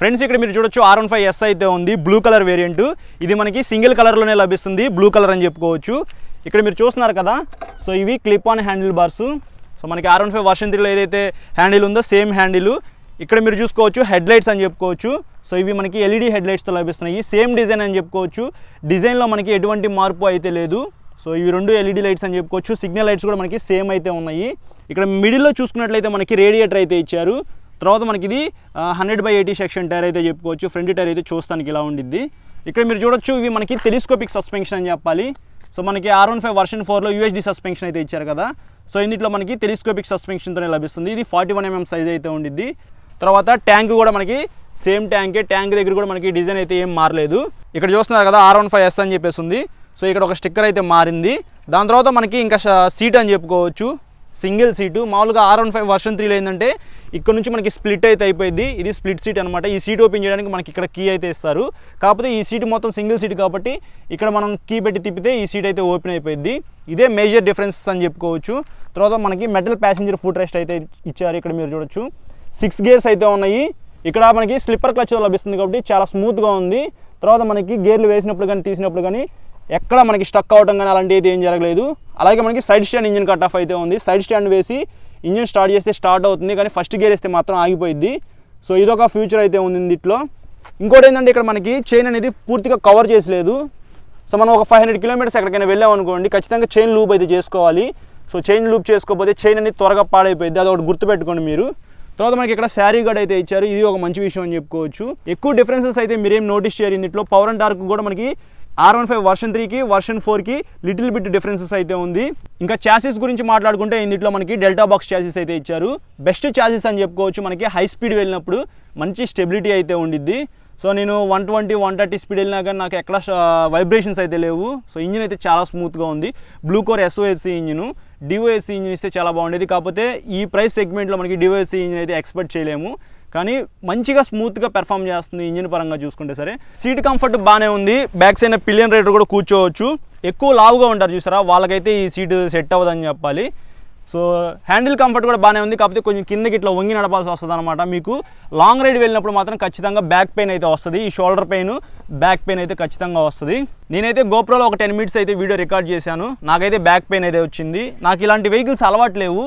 friends ఇక్కడ మీరు చూడొచ్చు ఆర్ వన్ ఫైవ్ ఎస్ అయితే ఉంది బ్లూ కలర్ వేరియంట్ ఇది మనకి సింగిల్ కలర్లోనే లభిస్తుంది బ్లూ కలర్ అని చెప్పుకోవచ్చు ఇక్కడ మీరు చూస్తున్నారు కదా సో ఇవి clip on handle bars so మనకి ఆర్ వన్ ఫైవ్ వర్షన్ త్రీలో ఏదైతే హ్యాండిల్ ఉందో సేమ్ హ్యాండిల్ ఇక్కడ మీరు చూసుకోవచ్చు హెడ్ లైట్స్ అని చెప్పుకోవచ్చు సో ఇవి మనకి ఎల్ఈడి హెడ్ లైట్స్తో లభిస్తున్నాయి సేమ్ డిజైన్ అని చెప్పుకోవచ్చు డిజైన్లో మనకి ఎటువంటి మార్పు అయితే లేదు సో ఇవి రెండు ఎల్ఈడి లైట్స్ e అని చెప్పుకోవచ్చు సిగ్నల్ లైట్స్ కూడా మనకి సేమ్ అయితే ఉన్నాయి ఇక్కడ మిడిల్లో చూసుకున్నట్లయితే మనకి రేడియేటర్ అయితే ఇచ్చారు తర్వాత మనకి ఇది hundred by eighty section tyre అయితే చెప్పుకోవచ్చు ఫ్రంట్ టైర్ అయితే చూస్తానికి ఇలా ఉండిద్ది ఇక్కడ మీరు చూడొచ్చు ఇవి మనకి టెలిస్కోపిక్ సస్పెన్షన్ అని చెప్పాలి సో మనకి ఆర్ వన్ ఫైవ్ వర్షన్ ఫోర్లో యూఎస్డి సస్పెన్షన్ అయితే ఇచ్చారు కదా సో ఇందులో మనకి టెలిస్కోపిక్ సస్పెన్షన్తోనే లభిస్తుంది ఇది ఫార్టీ వన్ ఎంఎం సైజ్ అయితే ఉండిద్ది తర్వాత ట్యాంక్ కూడా మనకి సేమ్ ట్యాంకే ట్యాంక్ దగ్గర కూడా మనకి డిజైన్ అయితే ఏం మారలేదు ఇక్కడ చూస్తున్నారు కదా ఆర్ వన్ ఫైవ్ ఎస్ అని చెప్పేసి ఉంది సో ఇక్కడ ఒక స్టిక్కర్ అయితే మారింది దాని తర్వాత మనకి ఇంకా సీట్ అని చెప్పుకోవచ్చు సింగిల్ సీటు మామూలుగా ఆర్ వన్ ఫైవ్ వర్షన్ త్రీలో ఏంటంటే ఇక్కడ నుంచి మనకి స్ప్లిట్ అయితే అయిపోయింది ఇది స్ప్లిట్ సీట్ అనమాట ఈ సీట్ ఓపెన్ చేయడానికి మనకి ఇక్కడ కీ అయితే ఇస్తారు కాకపోతే ఈ సీట్ మొత్తం సింగిల్ సీట్ కాబట్టి ఇక్కడ మనం కీ పెట్టి తిప్పితే ఈ సీట్ అయితే ఓపెన్ అయిపోయింది ఇదే మేజర్ డిఫరెన్సెస్ అని చెప్పుకోవచ్చు తర్వాత మనకి మెటల్ ప్యాసింజర్ ఫుట్ రెస్ట్ అయితే ఇచ్చారు ఇక్కడ మీరు చూడొచ్చు సిక్స్ గేర్స్ అయితే ఉన్నాయి ఇక్కడ మనకి స్లిప్పర్ క్లచ్ లభిస్తుంది కాబట్టి చాలా స్మూత్గా ఉంది తర్వాత మనకి గేర్లు వేసినప్పుడు కానీ తీసినప్పుడు కానీ ఎక్కడ మనకి స్టక్ అవటం కానీ అలాంటిది ఏం జరగలేదు అలాగే మనకి side stand engine cut off అయితే ఉంది సైడ్ స్టాండ్ వేసి ఇంజిన్ స్టార్ట్ చేస్తే స్టార్ట్ అవుతుంది కానీ ఫస్ట్ గేర్ వేస్తే మాత్రం ఆగిపోయింది సో ఇదొక ఫ్యూచర్ అయితే ఉంది దీంట్లో ఇంకోటి ఏంటంటే ఇక్కడ మనకి చైన్ అనేది పూర్తిగా కవర్ చేసలేదు సో మనం ఒక ఫైవ్ హండ్రెడ్ కిలోమీటర్స్ ఎక్కడికైనా వెళ్ళామనుకోండి అనుకోండి ఖచ్చితంగా చైన్ లూప్ అయితే చేసుకోవాలి సో చైన్ లూప్ చేసుకోకపోతే చైన్ అనేది త్వరగా పాడైపోయింది అది ఒకటి గుర్తుపెట్టుకోండి మీరు తర్వాత మనకి ఇక్కడ శారీ గడ్ అయితే ఇచ్చారు ఇది ఒక మంచి విషయం అని చెప్పుకోవచ్చు ఎక్కువ డిఫరెన్సెస్ అయితే మీరేం నోటీస్ చేయరు ఇంట్లో పవర్ అండ్ టార్క్ కూడా మనకి ఆర్ వన్ ఫైవ్ వర్షన్ త్రీకి వర్షన్ ఫోర్కి లిటిల్ బిట్ డిఫరెన్సెస్ అయితే ఉంది ఇంకా చాసెస్ గురించి మాట్లాడుకుంటే ఇందులో మనకి డెల్టా బాక్స్ చాసెస్ అయితే ఇచ్చారు బెస్ట్ చాసెస్ అని చెప్పుకోవచ్చు మనకి హై స్పీడ్ వెళ్ళినప్పుడు మంచి స్టెబిలిటీ అయితే ఉండిద్ది సో నేను one twenty one thirty speed వెళ్ళినా కానీ నాకు ఎక్కడ వైబ్రేషన్స్ అయితే లేవు సో ఇంజిన్ అయితే చాలా స్మూత్గా ఉంది blue core SOHC engine DOHC engine ఇస్తే చాలా బాగుండేది కాకపోతే ఈ ప్రైస్ సెగ్మెంట్లో మనకి డివోఎస్సీ ఇంజిన్ అయితే ఎక్స్పెక్ట్ చేయలేము కానీ మంచిగా స్మూత్గా పెర్ఫామ్ చేస్తుంది ఇంజిన్ పరంగా చూసుకుంటే సరే సీట్ కంఫర్ట్ బాగానే ఉంది బ్యాక్ సైడ్ పిలియన్ రైడర్ కూడా కూర్చోవచ్చు ఎక్కువ లావుగా ఉంటారు చూసారా వాళ్ళకైతే ఈ సీటు సెట్ అవ్వదని చెప్పాలి సో హ్యాండిల్ కంఫర్ట్ కూడా బాగానే ఉంది కాకపోతే కొంచెం కిందకి ఇట్లా వంగి నడపాల్సి వస్తుంది అనమాట మీకు లాంగ్ రైడ్ వెళ్ళినప్పుడు మాత్రం ఖచ్చితంగా బ్యాక్ పెయిన్ అయితే వస్తుంది ఈ షోల్డర్ పెయిన్ బ్యాక్ పెయిన్ అయితే ఖచ్చితంగా వస్తుంది నేనైతే గోప్రోలో ఒక టెన్ మినిట్స్ అయితే వీడియో రికార్డ్ చేశాను నాకైతే బ్యాక్ పెయిన్ అయితే వచ్చింది నాకు ఇలాంటి వెహికల్స్ లేవు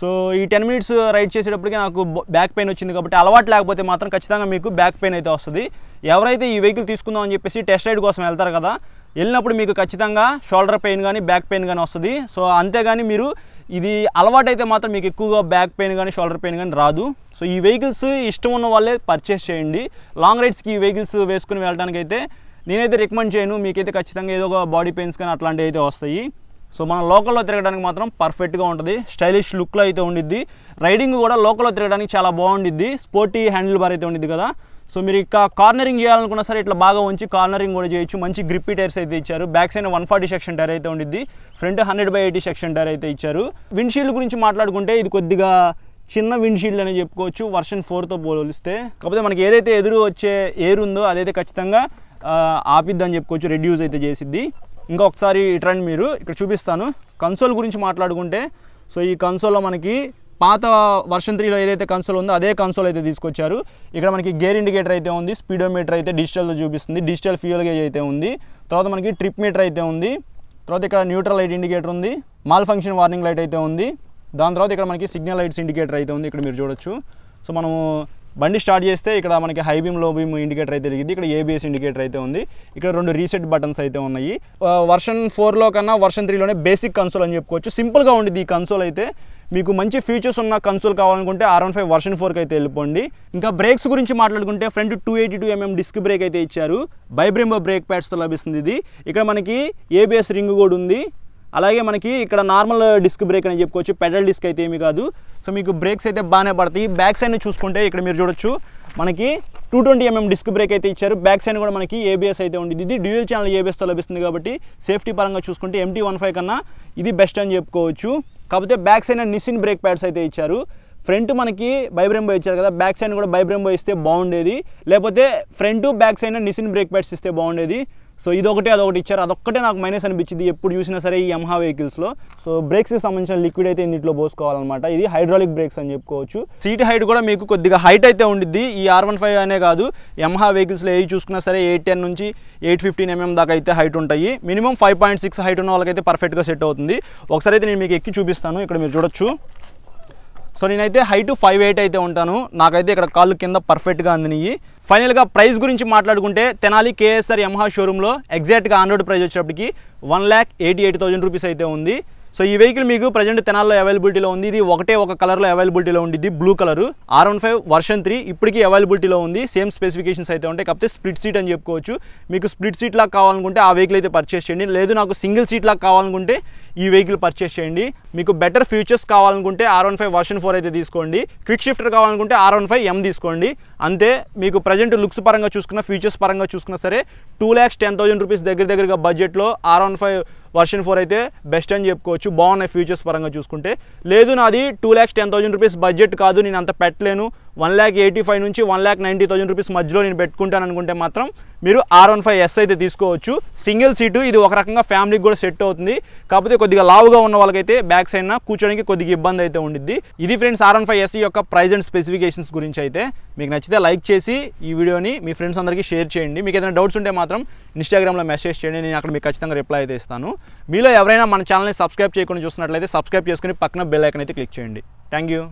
సో ఈ టెన్ మినిట్స్ రైడ్ చేసేటప్పటికి నాకు బ్యాక్ పెయిన్ వచ్చింది కాబట్టి అలవాటు లేకపోతే మాత్రం ఖచ్చితంగా మీకు బ్యాక్ పెయిన్ అయితే వస్తుంది ఎవరైతే ఈ వెహికల్ తీసుకుందాం అని చెప్పేసి టెస్ట్ రైడ్ కోసం వెళ్తారు కదా వెళ్ళినప్పుడు మీకు ఖచ్చితంగా షోల్డర్ పెయిన్ కానీ బ్యాక్ పెయిన్ కానీ వస్తుంది సో అంతేగాని మీరు ఇది అలవాటైతే మాత్రం మీకు ఎక్కువగా బ్యాక్ పెయిన్ కానీ షోల్డర్ పెయిన్ కానీ రాదు సో ఈ వెహికల్స్ ఇష్టం ఉన్న వాళ్ళే పర్చేస్ చేయండి లాంగ్ రైడ్స్కి ఈ వెహికల్స్ వేసుకుని వెళ్ళడానికి అయితే నేనైతే రికమెండ్ చేయను మీకైతే ఖచ్చితంగా ఏదో ఒక బాడీ పెయిన్స్ కానీ అట్లాంటివి అయితే వస్తాయి సో మనం లోకల్లో తిరగడానికి మాత్రం పర్ఫెక్ట్గా ఉంటుంది స్టైలిష్ లుక్లో అయితే ఉండిద్ది రైడింగ్ కూడా లోకల్లో తిరగడానికి చాలా బాగుండిద్ది స్పోర్టీ హ్యాండిల్ బార్ అయితే ఉండిద్ది కదా సో మీరు ఇంకా కార్నరింగ్ చేయాలనుకున్నా సరే ఇట్లా బాగా ఉంచి కార్నరింగ్ కూడా చేయొచ్చు మంచి గ్రిప్పి టైర్స్ అయితే ఇచ్చారు back side one forty section tyre అయితే ఉండిద్ది front hundred by eighty section tyre అయితే ఇచ్చారు విండ్షీల్డ్ గురించి మాట్లాడుకుంటే ఇది కొద్దిగా చిన్న విండ్షీల్డ్ అని చెప్పుకోవచ్చు వర్షన్ ఫోర్తో పోలిస్తే కాకపోతే మనకి ఏదైతే ఎదురు వచ్చే ఎయిర్ ఉందో అదైతే ఖచ్చితంగా ఆపిద్దని చెప్పుకోవచ్చు రెడ్యూస్ అయితే చేసిద్ది ఇంకా ఒకసారి ఇటరండి మీరు ఇక్కడ చూపిస్తాను కన్సోల్ గురించి మాట్లాడుకుంటే సో ఈ కన్సోల్లో మనకి పాత వర్షన్ త్రీలో ఏదైతే కన్సోల్ ఉందో అదే కన్సోల్ అయితే తీసుకొచ్చారు ఇక్కడ మనకి గేర్ ఇండికేటర్ అయితే ఉంది స్పీడోమీటర్ అయితే డిజిటల్తో చూపిస్తుంది డిజిటల్ ఫ్యూయల్ గేజ్ అయితే ఉంది తర్వాత మనకి ట్రిప్ మీటర్ అయితే ఉంది తర్వాత ఇక్కడ న్యూట్రల్ లైట్ ఇండికేటర్ ఉంది మాల్ ఫంక్షన్ వార్నింగ్ లైట్ అయితే ఉంది దాని తర్వాత ఇక్కడ మనకి సిగ్నల్ లైట్స్ ఇండికేటర్ అయితే ఉంది ఇక్కడ మీరు చూడొచ్చు సో మనము బండి స్టార్ట్ చేస్తే ఇక్కడ మనకి high beam low beam indicator అయితే తిరిగింది ఇక్కడ ఏబిఎస్ ఇండికేటర్ అయితే ఉంది ఇక్కడ రెండు రీసెట్ బటన్స్ అయితే ఉన్నాయి వర్షన్ ఫోర్లో కన్నా వర్షన్ త్రీలోనే బేసిక్ కన్సోల్ అని చెప్పుకోవచ్చు సింపుల్గా ఉండేది ఈ కన్సోల్ అయితే మీకు మంచి ఫీచర్స్ ఉన్న కన్సోల్ కావాలనుకుంటే ఆర్ వన్ ఫైవ్ వర్షన్ ఫోర్కి అయితే వెళ్ళిపోండి ఇంకా బ్రేక్స్ గురించి మాట్లాడుకుంటే front two eighty two mm disc brake అయితే ఇచ్చారు బైబ్రేంబో బ్రేక్ ప్యాడ్స్తో లభిస్తుంది ఇది ఇక్కడ మనకి ఏబిఎస్ రింగ్ కూడా ఉంది అలాగే మనకి ఇక్కడ నార్మల్ డిస్క్ బ్రేక్ అని చెప్పుకోవచ్చు పెడల్ డిస్క్ అయితే ఏమి కాదు సో మీకు బ్రేక్స్ అయితే బాగానే పడతాయి బ్యాక్ సైడ్ చూసుకుంటే ఇక్కడ మీరు చూడొచ్చు మనకి two twenty mm disc brake అయితే ఇచ్చారు బ్యాక్ సైడ్ కూడా మనకి ఏబిఎస్ అయితే ఉండేది ఇది డ్యూయల్ ఛానల్ ఏబిఎస్తో లభిస్తుంది కాబట్టి సేఫ్టీ పరంగా చూసుకుంటే ఎంటీ వన్ ఫైవ్ కన్నా ఇది బెస్ట్ అని చెప్పుకోవచ్చు కాకపోతే back side Nissin brake pads అయితే ఇచ్చారు ఫ్రంట్ మనకి బైబ్రెంబో ఇచ్చారు కదా బ్యాక్ సైడ్ కూడా బైబ్రెంబో ఇస్తే బాగుండేది లేకపోతే front back side Nissin brake pads ఇస్తే బాగుండేది సో ఇదొకటి అదొకటి ఇచ్చారు అదొక్కటే నాకు మైనస్ అనిపించింది ఎప్పుడు చూసినా సరే ఈ ఎంహా వెహికల్స్లో సో బ్రేక్స్కి సంబంధించిన లిక్విడ్ అయితే దీంట్లో పోసుకోవాలన్నమాట ఇది హైడ్రాలిక్ బ్రేక్స్ అని చెప్పుకోవచ్చు సీట్ హైట్ కూడా మీకు కొద్దిగా హైట్ అయితే ఉండిద్ది ఈ ఆర్ వన్ ఫైవ్ అనే కాదు ఎంహా వెహికల్స్లో ఏవి చూసుకున్నా సరే ఎయిట్ టెన్ నుంచి ఎయిట్ ఫిఫ్టీన్ ఎంఎం దాకా అయితే హైట్ ఉంటాయి minimum five point six height ఉన్న వాళ్ళకైతే పర్ఫెక్ట్గా సెట్ అవుతుంది ఒకసారి అయితే నేను మీకు ఎక్కి చూపిస్తాను ఇక్కడ మీరు చూడొచ్చు సో నేనైతే టు ఫైవ్ ఎయిట్ అయితే ఉంటాను నాకైతే ఇక్కడ కాళ్ళు కింద పర్ఫెక్ట్గా అందినయి ఫైనల్గా ప్రైస్ గురించి మాట్లాడుకుంటే తెనాలి కేఎస్ఆర్ ఎంహా షోరూంలో ఎగ్జాక్ట్గా ఆన్రాయిడ్ ప్రైస్ వచ్చేటప్పటికి one lakh eighty eight thousand rupees అయితే ఉంది సో ఈ వెహికల్ మీకు ప్రజెంట్ తెనాల్లో అవైలబిలిటీలో ఉంది ఇది ఒకటే ఒక కలర్లో అవైలబిలిటీలో ఉండిద్ది blue colour R one five version three ఇప్పటికీ అవైలబిలిటీలో ఉంది సేమ్ స్పెసిఫికేషన్స్ అయితే ఉంటాయి కాకపోతే స్ప్లిట్ సీట్ అని చెప్పుకోవచ్చు మీకు స్ప్లిట్ సీట్ లాగా కావాలనుకుంటే ఆ వెహికల్ అయితే పర్చేస్ చేయండి లేదు నాకు సింగిల్ సీట్ లాగా కావాలనుకుంటే ఈ వెహికల్ పర్చేస్ చేయండి మీకు బెటర్ ఫ్యూచర్స్ కావాలనుకుంటే R one five version four అయితే తీసుకోండి క్విక్ షిఫ్టర్ కావాలనుకుంటే ఆర్ వన్ ఫైవ్ ఎం తీసుకోండి అంతే మీకు ప్రజెంట్ లుక్స్ పరంగా చూసుకున్న ఫ్యూచర్స్ పరంగా చూసుకున్నా సరే two lakhs ten thousand rupees దగ్గర దగ్గరగా బడ్జెట్లో R one five version four అయితే బెస్ట్ అని చెప్పుకోవచ్చు బాగున్నాయి ఫ్యూచర్స్ పరంగా చూసుకుంటే లేదు నాది two lakhs ten thousand rupees budget కాదు నేను అంత పెట్టలేను వన్ ల్యాక్ ఎయిటీ ఫైవ్ నుంచి one lakh ninety thousand rupees మధ్యలో నేను పెట్టుకుంటాను అనుకుంటే మాత్రం మీరు ఆర్ వన్ ఫైవ్ ఎస్ అయితే తీసుకోవచ్చు సింగిల్ సీటు ఇది ఒక రకంగా ఫ్యామిలీకి కూడా సెట్ అవుతుంది కాకపోతే కొద్దిగా లావుగా ఉన్న వాళ్ళకైతే బ్యాక్ సైడ్న కూర్చోడానికి కొద్దిగా ఇబ్బంది అయితే ఉండిద్ది ఇది friends R one five S యొక్క ప్రైజ్ అండ్ స్పెసిఫికేషన్స్ గురించి అయితే మీకు నచ్చితే లైక్ చేసి ఈ వీడియోని మీ ఫ్రెండ్స్ అందరికీ షేర్ చేయండి మీకు ఏదైనా డౌట్స్ ఉంటే మాత్రం ఇన్స్టాగ్రామ్లో మెసేజ్ చేయండి నేను అక్కడ మీకు ఖచ్చితంగా రిప్లై అయితే ఇస్తాను మీలో ఎవరైనా మన ఛానల్ని సబ్స్క్రైబ్ చేయకుండా చూసినట్లయితే సబ్స్క్రైబ్ చేసుకుని పక్కన బెల్ ఐకన్ అయితే క్లిక్ చేయండి థ్యాంక్ యూ